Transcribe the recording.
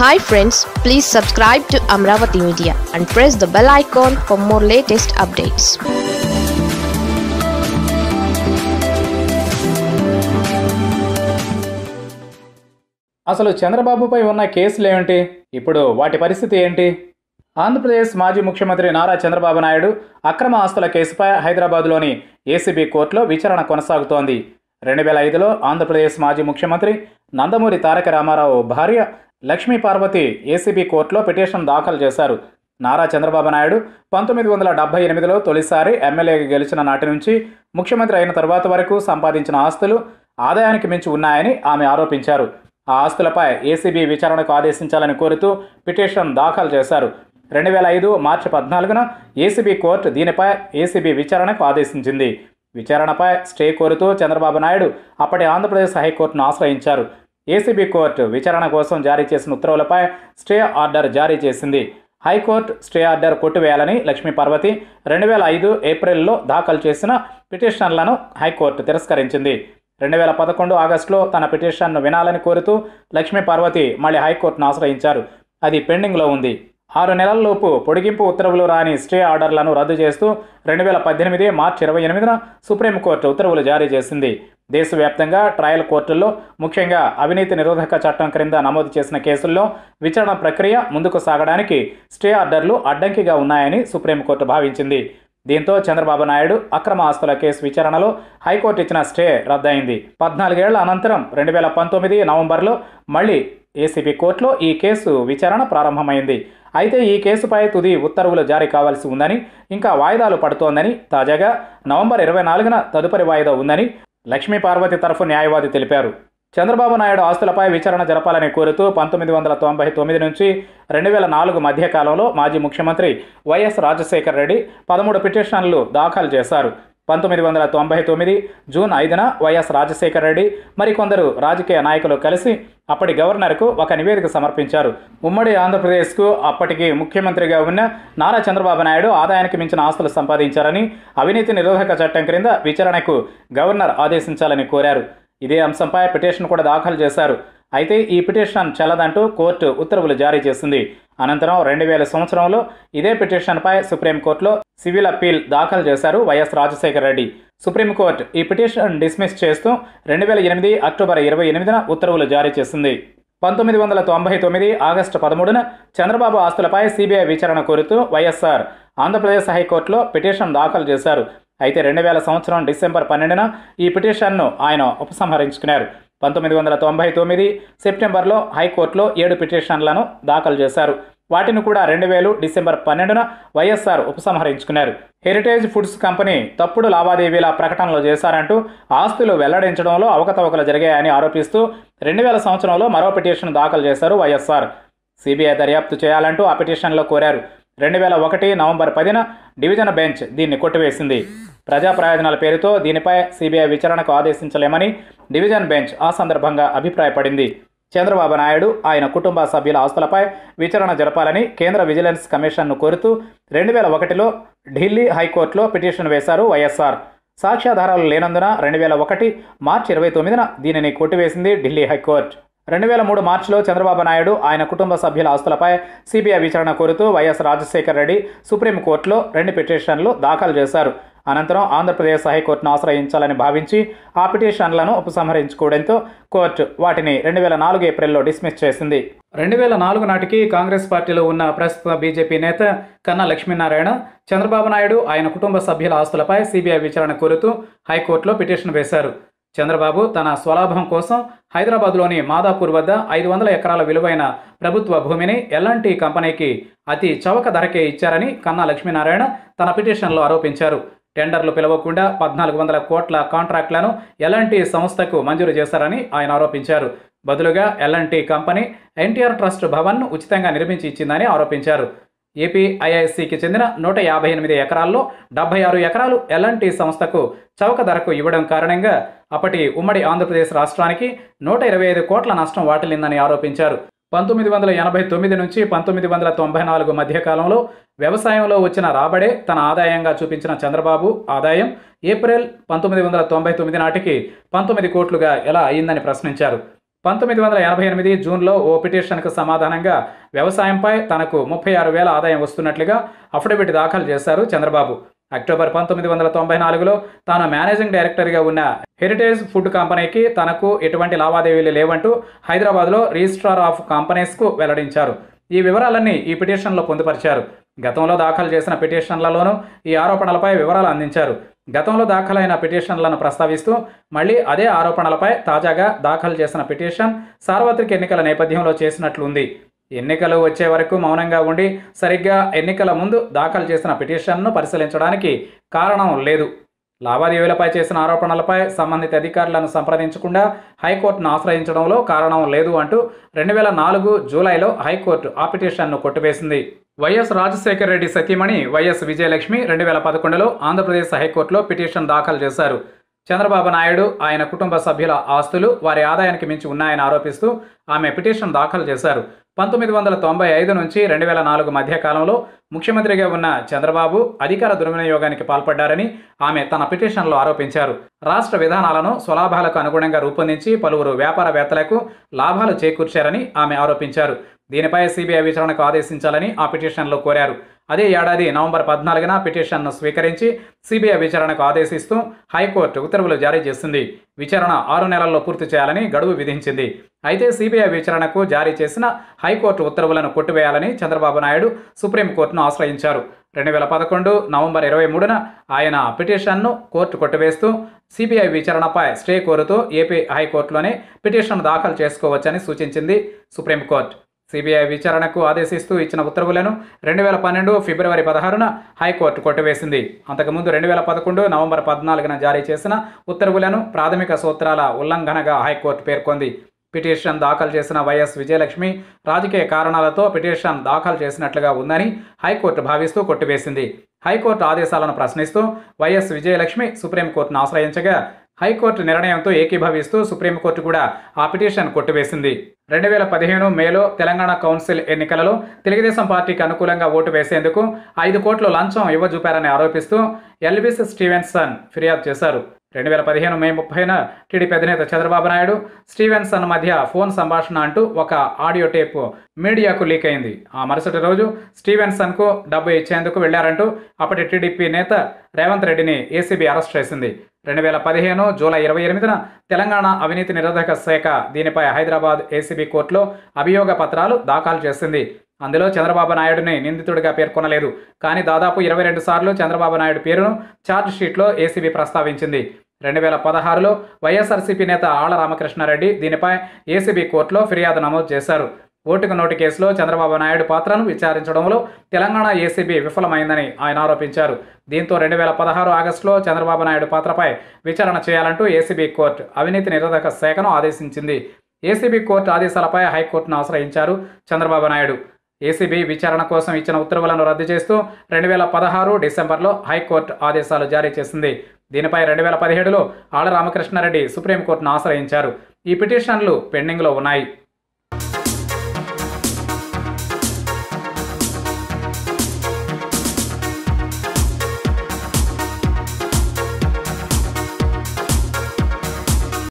hi friends please subscribe to Amaravati media and press the bell icon for more latest updates అసలు చంద్రబాబుపై ఉన్న కేసులు ఏమిటి ఇప్పుడు వాటి పరిస్థితి ఏంటి ఆంధ్రప్రదేశ్ మాజీ ముఖ్యమంత్రి నారా చంద్రబాబు నాయుడు అక్రమ ఆస్తుల కేసుపై హైదరాబాద్లోని ఏసీబీ కోర్టులో విచారణ కొనసాగుతోంది రెండు వేల ఐదులో ఆంధ్రప్రదేశ్ మాజీ ముఖ్యమంత్రి నందమూరి తారక రామారావు భార్య లక్ష్మీ పార్వతి ఏసీబీ కోర్టులో పిటిషన్ దాఖలు చేశారు నారా చంద్రబాబు నాయుడు పంతొమ్మిది వందల డెబ్బై ఎనిమిదిలో తొలిసారి ఎమ్మెల్యేగా గెలిచిన నాటి నుంచి ముఖ్యమంత్రి అయిన తర్వాత వరకు సంపాదించిన ఆస్తులు ఆదాయానికి మించి ఉన్నాయని ఆమె ఆరోపించారు ఆ ఆస్తులపై ఏసీబీ విచారణకు ఆదేశించాలని కోరుతూ పిటిషన్ దాఖలు చేశారు రెండు వేల ఐదు మార్చి పద్నాలుగున ఏసీబీ కోర్టు దీనిపై ఏసీబీ విచారణకు ఆదేశించింది విచారణపై స్టే కోరుతూ చంద్రబాబు నాయుడు అప్పటి ఆంధ్రప్రదేశ్ హైకోర్టును ఆశ్రయించారు ఏసీబీ కోర్టు విచారణ కోసం జారీ చేసిన ఉత్తర్వులపై స్టే ఆర్డర్ జారీ చేసింది హైకోర్టు స్టే ఆర్డర్ కొట్టివేయాలని లక్ష్మీ పార్వతి రెండు వేల ఐదు ఏప్రిల్లో దాఖలు చేసిన పిటిషన్లను హైకోర్టు తిరస్కరించింది రెండు వేల పదకొండు ఆగస్టులో తన పిటిషన్ను వినాలని కోరుతూ లక్ష్మీ పార్వతి మళ్ళీ హైకోర్టును ఆశ్రయించారు అది పెండింగ్లో ఉంది ఆరు నెలల్లోపు పొడిగింపు ఉత్తర్వులు రాని స్టే ఆర్డర్లను రద్దు చేస్తూ రెండు వేల పద్దెనిమిది మార్చి ఇరవై ఎనిమిదిన సుప్రీంకోర్టు ఉత్తర్వులు జారీ చేసింది దేశవ్యాప్తంగా ట్రయల్ కోర్టుల్లో ముఖ్యంగా అవినీతి నిరోధక చట్టం క్రింద నమోదు చేసిన కేసుల్లో విచారణ ప్రక్రియ ముందుకు సాగడానికి స్టే ఆర్డర్లు అడ్డంకిగా ఉన్నాయని సుప్రీంకోర్టు భావించింది దీంతో చంద్రబాబు నాయుడు అక్రమ ఆస్తుల కేసు విచారణలో హైకోర్టు ఇచ్చిన స్టే రద్దయింది పద్నాలుగేళ్ల అనంతరం రెండు వేల పంతొమ్మిది నవంబర్లో మళ్లీ ఏసీబీ కోర్టులో ఈ కేసు విచారణ ప్రారంభమైంది అయితే ఈ కేసుపై తుది ఉత్తర్వులు జారీ కావాల్సి ఉందని ఇంకా వాయిదాలు పడుతోందని తాజాగా నవంబర్ ఇరవై నాలుగున తదుపరి వాయిదా ఉందని లక్ష్మీ పార్వతి తరఫు న్యాయవాది తెలిపారు చంద్రబాబు నాయుడు ఆస్తులపై విచారణ జరపాలని కోరుతూ పంతొమ్మిది వందల తొంభై తొమ్మిది నుంచి రెండు వేల నాలుగు మధ్యకాలంలో మాజీ ముఖ్యమంత్రి వైఎస్ రాజశేఖర రెడ్డి పదమూడు పిటిషన్లు దాఖలు చేశారు పంతొమ్మిది వందల తొంభై తొమ్మిది జూన్ ఐదున వైఎస్ రాజశేఖర రెడ్డి మరికొందరు రాజకీయ నాయకులు కలిసి అప్పటి గవర్నర్కు ఒక నివేదిక సమర్పించారు ఉమ్మడి ఆంధ్రప్రదేశ్కు అప్పటికి ముఖ్యమంత్రిగా ఉన్న నారా చంద్రబాబు నాయుడు ఆదాయానికి మించిన ఆస్తులు సంపాదించారని అవినీతి నిరోధక చట్టం క్రింద విచారణకు గవర్నర్ ఆదేశించాలని కోరారు ఇదే అంశంపై పిటిషన్ కూడా దాఖలు చేశారు అయితే ఈ పిటిషన్ చెల్లదంటూ కోర్టు ఉత్తర్వులు జారీ చేసింది అనంతరం రెండు వేల సంవత్సరంలో ఇదే పిటిషన్పై సుప్రీంకోర్టులో సివిల్ అప్పీల్ దాఖలు చేశారు వైఎస్ రాజశేఖర రెడ్డి సుప్రీంకోర్టు ఈ పిటిషన్ డిస్మిస్ చేస్తూ రెండు వేల ఎనిమిది అక్టోబర్ ఇరవై ఎనిమిదిన ఉత్తర్వులు జారీ చేసింది పంతొమ్మిది వందల తొంభై తొమ్మిది ఆగస్టు పదమూడున చంద్రబాబు ఆస్తులపై సిబిఐ విచారణ కోరుతూ వైఎస్ఆర్ ఆంధ్రప్రదేశ్ హైకోర్టులో పిటిషన్ దాఖలు చేశారు అయితే రెండు వేల సంవత్సరం డిసెంబర్ పన్నెండున ఈ పిటిషన్ను ఆయన ఉపసంహరించుకున్నారు పంతొమ్మిది వందల తొంభై తొమ్మిది సెప్టెంబర్లో హైకోర్టులో ఏడు పిటిషన్లను దాఖలు చేశారు వాటిని కూడా రెండు వేలు డిసెంబర్ పన్నెండున వైఎస్ఆర్ ఉపసంహరించుకున్నారు హెరిటేజ్ ఫుడ్స్ కంపెనీ తప్పుడు లావాదేవీల ప్రకటనలు చేశారంటూ ఆస్తులు వెల్లడించడంలో అవకతవకలు జరిగాయని ఆరోపిస్తూ రెండు వేల సంవత్సరంలో మరో పిటిషన్ దాఖలు చేశారు వైఎస్ఆర్ సిబిఐ దర్యాప్తు చేయాలంటూ ఆ పిటిషన్లో కోరారు రెండు వేల ఒకటి నవంబర్ పదిన డివిజన్ బెంచ్ దీన్ని కొట్టివేసింది ప్రజా ప్రయోజనాల పేరుతో దీనిపై సిబిఐ విచారణకు ఆదేశించలేమని డివిజన్ బెంచ్ ఆ సందర్భంగా అభిప్రాయపడింది చంద్రబాబు నాయుడు ఆయన కుటుంబ సభ్యుల ఆస్తులపై విచారణ జరపాలని కేంద్ర విజిలెన్స్ కమిషన్ను కోరుతూ రెండు వేల ఒకటిలో ఢిల్లీ హైకోర్టులో పిటిషన్ వేశారు వైఎస్ఆర్ సాక్ష్యాధారాలు లేనందున రెండు వేల ఒకటి మార్చి ఇరవై తొమ్మిదిన దీనిని కొట్టివేసింది ఢిల్లీ హైకోర్టు రెండు వేల మూడు మార్చిలో చంద్రబాబు నాయుడు ఆయన కుటుంబ సభ్యుల ఆస్తులపై సిబిఐ విచారణ కోరుతూ వైఎస్ రాజశేఖర రెడ్డి సుప్రీంకోర్టులో రెండు పిటిషన్లు దాఖలు చేశారు అనంతరం ఆంధ్రప్రదేశ్ హైకోర్టును ఆశ్రయించాలని భావించి ఆ పిటిషన్లను ఉపసంహరించుకోవడంతో కోర్టు వాటిని రెండు వేల నాలుగు ఏప్రిల్లో డిస్మిస్ చేసింది రెండు వేల నాలుగు నాటికి కాంగ్రెస్ పార్టీలో ఉన్న ప్రస్తుత బీజేపీ నేత కన్నా లక్ష్మీనారాయణ చంద్రబాబు నాయుడు ఆయన కుటుంబ సభ్యుల ఆస్తులపై సిబిఐ విచారణ కోరుతూ హైకోర్టులో పిటిషన్ వేశారు చంద్రబాబు తన స్వలాభం కోసం హైదరాబాద్లోని మాదాపూర్ వద్ద ఐదు వందల ఎకరాల విలువైన ప్రభుత్వ భూమిని ఎల్ఎన్టీ కంపెనీకి అతి చవక ధరకే ఇచ్చారని కన్నా లక్ష్మీనారాయణ తన పిటిషన్లో ఆరోపించారు టెండర్లు పిలవకుండా పద్నాలుగు వందల కోట్ల కాంట్రాక్టులను ఎలాంటి సంస్థకు మంజూరు చేశారని ఆయన ఆరోపించారు బదులుగా ఎల్ఎన్టి కంపెనీ ఎన్టీఆర్ ట్రస్ట్ భవన్ను ఉచితంగా నిర్మించి ఇచ్చిందని ఆరోపించారు ఏపీఐఐసికి చెందిన నూట యాభై ఎనిమిది ఎకరాల్లో డెబ్బై ఆరు ఎకరాలు ఎల్ఎన్టి సంస్థకు చౌక ధరకు ఇవ్వడం కారణంగా అప్పటి ఉమ్మడి ఆంధ్రప్రదేశ్ రాష్ట్రానికి నూట ఇరవై ఐదు కోట్ల నష్టం వాటిల్లిందని ఆరోపించారు పంతొమ్మిది వందల ఎనభై తొమ్మిది నుంచి పంతొమ్మిది వందల తొంభై నాలుగు మధ్యకాలంలో వ్యవసాయంలో వచ్చిన రాబడే తన ఆదాయంగా చూపించిన చంద్రబాబు ఆదాయం ఏప్రిల్ పంతొమ్మిది వందల తొంభై తొమ్మిది నాటికి పంతొమ్మిది కోట్లుగా ఎలా అయిందని ప్రశ్నించారు పంతొమ్మిది వందల ఎనభై ఎనిమిది జూన్లో ఓ పిటిషన్కు సమాధానంగా వ్యవసాయంపై తనకు ముప్పై ఆరు వేల ఆదాయం వస్తున్నట్లుగా అఫిడవిట్ దాఖలు చేశారు చంద్రబాబు అక్టోబర్ పంతొమ్మిది వందల తొంభై నాలుగులో తాను మేనేజింగ్ డైరెక్టర్గా ఉన్న హెరిటేజ్ ఫుడ్ కంపెనీకి తనకు ఎటువంటి లావాదేవీలు లేవంటూ హైదరాబాద్లో రిజిస్ట్రార్ ఆఫ్ కంపెనీస్కు వెల్లడించారు ఈ వివరాలన్నీ ఈ పిటిషన్లో పొందుపరిచారు గతంలో దాఖలు చేసిన పిటిషన్లలోనూ ఈ ఆరోపణలపై వివరాలు అందించారు గతంలో దాఖలైన పిటిషన్లను ప్రస్తావిస్తూ మళ్ళీ అదే ఆరోపణలపై తాజాగా దాఖలు చేసిన పిటిషన్ సార్వత్రిక ఎన్నికల నేపథ్యంలో చేసినట్లుంది ఎన్నికలు వచ్చే వరకు మౌనంగా ఉండి సరిగ్గా ఎన్నికల ముందు దాఖలు చేసిన పిటిషన్ను పరిశీలించడానికి కారణం లేదు లావాదేవీలపై చేసిన ఆరోపణలపై సంబంధిత అధికారులను సంప్రదించకుండా హైకోర్టును ఆశ్రయించడంలో కారణం లేదు అంటూ రెండు వేల నాలుగు జూలైలో హైకోర్టు ఆ పిటిషన్ను కొట్టివేసింది వైఎస్ రాజశేఖర రెడ్డి సతీమణి వైఎస్ విజయలక్ష్మి రెండు వేల పదకొండులో ఆంధ్రప్రదేశ్ హైకోర్టులో పిటిషన్ దాఖలు చేశారు చంద్రబాబు నాయుడు ఆయన కుటుంబ సభ్యుల ఆస్తులు వారి ఆదాయానికి మించి ఉన్నాయని ఆరోపిస్తూ ఆమె పిటిషన్ దాఖలు చేశారు పంతొమ్మిది వందల తొంభై ఐదు నుంచి రెండు వేల నాలుగు మధ్యకాలంలో ముఖ్యమంత్రిగా ఉన్న చంద్రబాబు అధికార దుర్వినియోగానికి పాల్పడ్డారని ఆమె తన పిటిషన్లో ఆరోపించారు రాష్ట్ర విధానాలను స్వలాభాలకు అనుగుణంగా రూపొందించి పలువురు వ్యాపారవేత్తలకు లాభాలు చేకూర్చారని ఆమె ఆరోపించారు దీనిపై సిబిఐ విచారణకు ఆదేశించాలని ఆ పిటిషన్లో కోరారు అదే ఏడాది నవంబర్ పద్నాలుగున పిటిషన్ను స్వీకరించి సిబిఐ విచారణకు ఆదేశిస్తూ హైకోర్టు ఉత్తర్వులు జారీ చేసింది విచారణ ఆరు నెలల్లో పూర్తి చేయాలని గడువు విధించింది అయితే సిబిఐ విచారణకు జారీ చేసిన హైకోర్టు ఉత్తర్వులను కొట్టివేయాలని చంద్రబాబు నాయుడు సుప్రీంకోర్టును ఆశ్రయించారు రెండు వేల పదకొండు నవంబర్ ఇరవై మూడున ఆయన పిటిషన్ను కోర్టు కొట్టివేస్తూ సిబిఐ విచారణపై స్టే కోరుతూ ఏపీ హైకోర్టులోనే పిటిషన్ దాఖలు చేసుకోవచ్చని సూచించింది సుప్రీంకోర్టు సిబిఐ విచారణకు ఆదేశిస్తూ ఇచ్చిన ఉత్తర్వులను రెండు వేల పన్నెండు ఫిబ్రవరి పదహారున హైకోర్టు కొట్టివేసింది అంతకుముందు రెండు వేల పదకొండు నవంబర్ పద్నాలుగున జారీ చేసిన ఉత్తర్వులను ప్రాథమిక సూత్రాల ఉల్లంఘనగా హైకోర్టు పేర్కొంది పిటిషన్ దాఖలు చేసిన వైఎస్ విజయలక్ష్మి రాజకీయ కారణాలతో పిటిషన్ దాఖలు చేసినట్లుగా ఉందని హైకోర్టు భావిస్తూ కొట్టివేసింది హైకోర్టు ఆదేశాలను ప్రశ్నిస్తూ వైఎస్ విజయలక్ష్మి సుప్రీంకోర్టును ఆశ్రయించగా హైకోర్టు నిర్ణయంతో ఏకీభవిస్తూ సుప్రీంకోర్టు కూడా ఆ పిటిషన్ కొట్టివేసింది రెండు వేల పదిహేను మేలో తెలంగాణ కౌన్సిల్ ఎన్నికలలో తెలుగుదేశం పార్టీకి అనుకూలంగా ఓటు వేసేందుకు ఐదు కోట్లు లంచం ఇవ్వజూపారని ఆరోపిస్తూ ఎల్విస్ స్టీవెన్సన్ ఫిర్యాదు చేశారు రెండు వేల పదిహేను మే ముప్పైన టీడీపీ అధినేత చంద్రబాబు నాయుడు స్టీవెన్సన్ మధ్య ఫోన్ సంభాషణ అంటూ ఒక ఆడియో టేప్ మీడియాకు లీక్ అయింది ఆ మరుసటి రోజు స్టీవెన్సన్కు డబ్బు ఇచ్చేందుకు వెళ్లారంటూ అప్పటి టీడీపీ నేత రేవంత్ రెడ్డిని ఏసీబీ అరెస్ట్ చేసింది రెండు వేల పదిహేను జూలై ఇరవై ఎనిమిదిన తెలంగాణ అవినీతి నిరోధక శాఖ దీనిపై హైదరాబాద్ ఏసీబీ కోర్టులో అభియోగ పత్రాలు దాఖలు చేసింది అందులో చంద్రబాబు నాయుడుని నిందితుడిగా పేర్కొనలేదు కానీ దాదాపు ఇరవై రెండు సార్లు చంద్రబాబు నాయుడు పేరును ఛార్జ్ షీట్లో ఏసీబీ ప్రస్తావించింది రెండు వేల పదహారులో వైఎస్ఆర్సీపీ నేత ఆళ్ల రామకృష్ణారెడ్డి దీనిపై ఏసీబీ కోర్టులో ఫిర్యాదు నమోదు చేశారు ఓటుకు నోటు కేసులో చంద్రబాబు నాయుడు పాత్రను విచారించడంలో తెలంగాణ ఏసీబీ విఫలమైందని ఆయన ఆరోపించారు దీంతో రెండు వేల పదహారు ఆగస్టులో చంద్రబాబు నాయుడు పాత్రపై విచారణ చేయాలంటూ ఏసీబీ కోర్టు అవినీతి నిరోధక శాఖను ఆదేశించింది ఏసీబీ కోర్టు ఆదేశాలపై హైకోర్టును ఆశ్రయించారు చంద్రబాబు నాయుడు ఏసీబీ విచారణ కోసం ఇచ్చిన ఉత్తర్వులను రద్దు చేస్తూ రెండు వేల పదహారు డిసెంబర్లో హైకోర్టు ఆదేశాలు జారీ చేసింది దీనిపై రెండు వేల పదిహేడులో ఆళ్ల రామకృష్ణారెడ్డి సుప్రీంకోర్టును ఆశ్రయించారు ఈ పిటిషన్లు పెండింగ్లో ఉన్నాయి